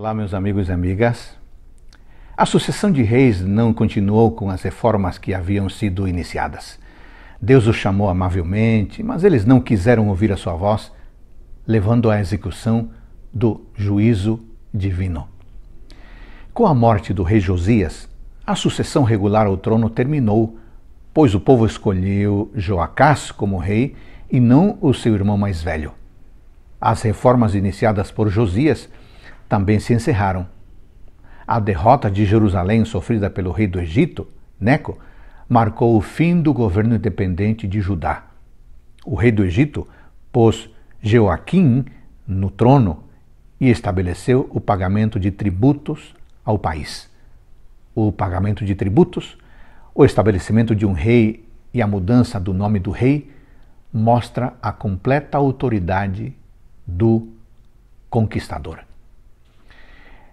Olá, meus amigos e amigas. A sucessão de reis não continuou com as reformas que haviam sido iniciadas. Deus os chamou amavelmente, mas eles não quiseram ouvir a sua voz, levando à execução do juízo divino. Com a morte do rei Josias, a sucessão regular ao trono terminou, pois o povo escolheu Joacás como rei e não o seu irmão mais velho. As reformas iniciadas por Josias também se encerraram. A derrota de Jerusalém sofrida pelo rei do Egito, Neco, marcou o fim do governo independente de Judá. O rei do Egito pôs Joaquim no trono e estabeleceu o pagamento de tributos ao país. O pagamento de tributos, o estabelecimento de um rei e a mudança do nome do rei mostra a completa autoridade do conquistador.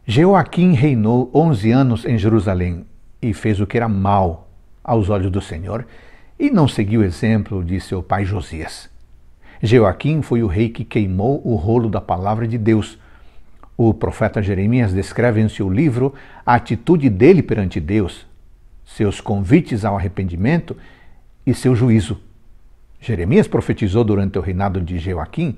Jeoaquim reinou onze anos em Jerusalém e fez o que era mal aos olhos do Senhor e não seguiu o exemplo de seu pai Josias. Jeoaquim foi o rei que queimou o rolo da palavra de Deus. O profeta Jeremias descreve em seu livro a atitude dele perante Deus, seus convites ao arrependimento e seu juízo. Jeremias profetizou durante o reinado de Jeoaquim,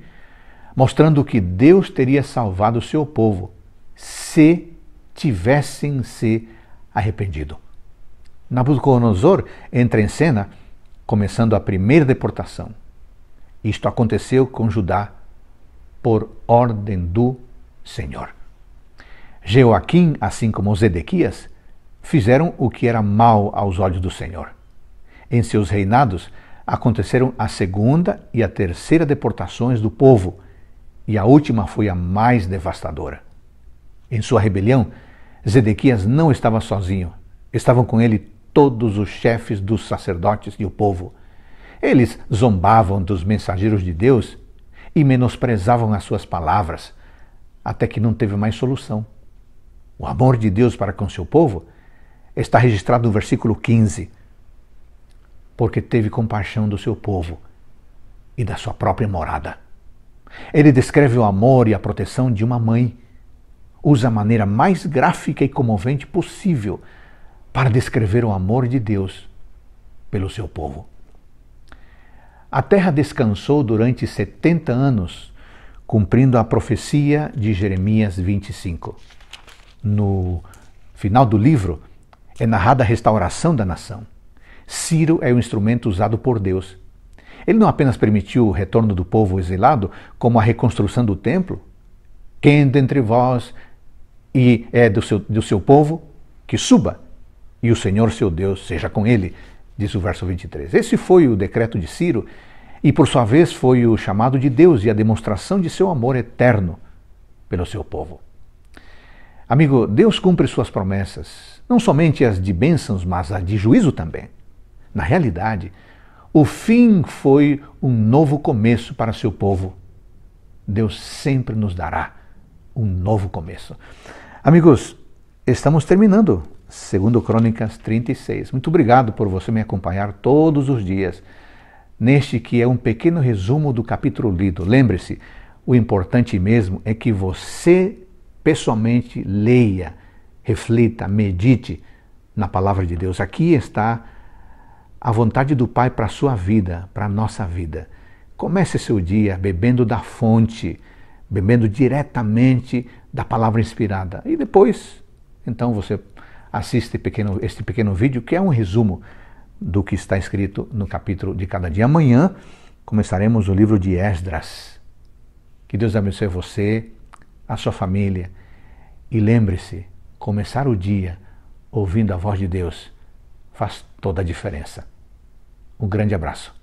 mostrando que Deus teria salvado seu povo se tivessem se arrependido. Nabucodonosor entra em cena, começando a primeira deportação. Isto aconteceu com Judá por ordem do Senhor. Jeoaquim, assim como Zedequias, fizeram o que era mal aos olhos do Senhor. Em seus reinados aconteceram a segunda e a terceira deportações do povo, e a última foi a mais devastadora. Em sua rebelião, Zedequias não estava sozinho. Estavam com ele todos os chefes dos sacerdotes e o povo. Eles zombavam dos mensageiros de Deus e menosprezavam as suas palavras, até que não teve mais solução. O amor de Deus para com seu povo está registrado no versículo 15. Porque teve compaixão do seu povo e da sua própria morada. Ele descreve o amor e a proteção de uma mãe usa a maneira mais gráfica e comovente possível para descrever o amor de Deus pelo seu povo. A terra descansou durante 70 anos, cumprindo a profecia de Jeremias 25. No final do livro é narrada a restauração da nação. Ciro é o instrumento usado por Deus. Ele não apenas permitiu o retorno do povo exilado, como a reconstrução do templo. Quem dentre vós e é do seu, do seu povo que suba, e o Senhor seu Deus seja com ele, diz o verso 23. Esse foi o decreto de Ciro, e por sua vez foi o chamado de Deus e a demonstração de seu amor eterno pelo seu povo. Amigo, Deus cumpre suas promessas, não somente as de bênçãos, mas as de juízo também. Na realidade, o fim foi um novo começo para seu povo. Deus sempre nos dará um novo começo. Amigos, estamos terminando segundo Crônicas 36. Muito obrigado por você me acompanhar todos os dias neste que é um pequeno resumo do capítulo lido. Lembre-se, o importante mesmo é que você pessoalmente leia, reflita, medite na palavra de Deus. Aqui está a vontade do Pai para a sua vida, para a nossa vida. Comece seu dia bebendo da fonte bebendo diretamente da palavra inspirada. E depois, então você assiste pequeno, este pequeno vídeo que é um resumo do que está escrito no capítulo de cada dia. Amanhã começaremos o livro de Esdras. Que Deus abençoe você, a sua família e lembre-se, começar o dia ouvindo a voz de Deus faz toda a diferença. Um grande abraço.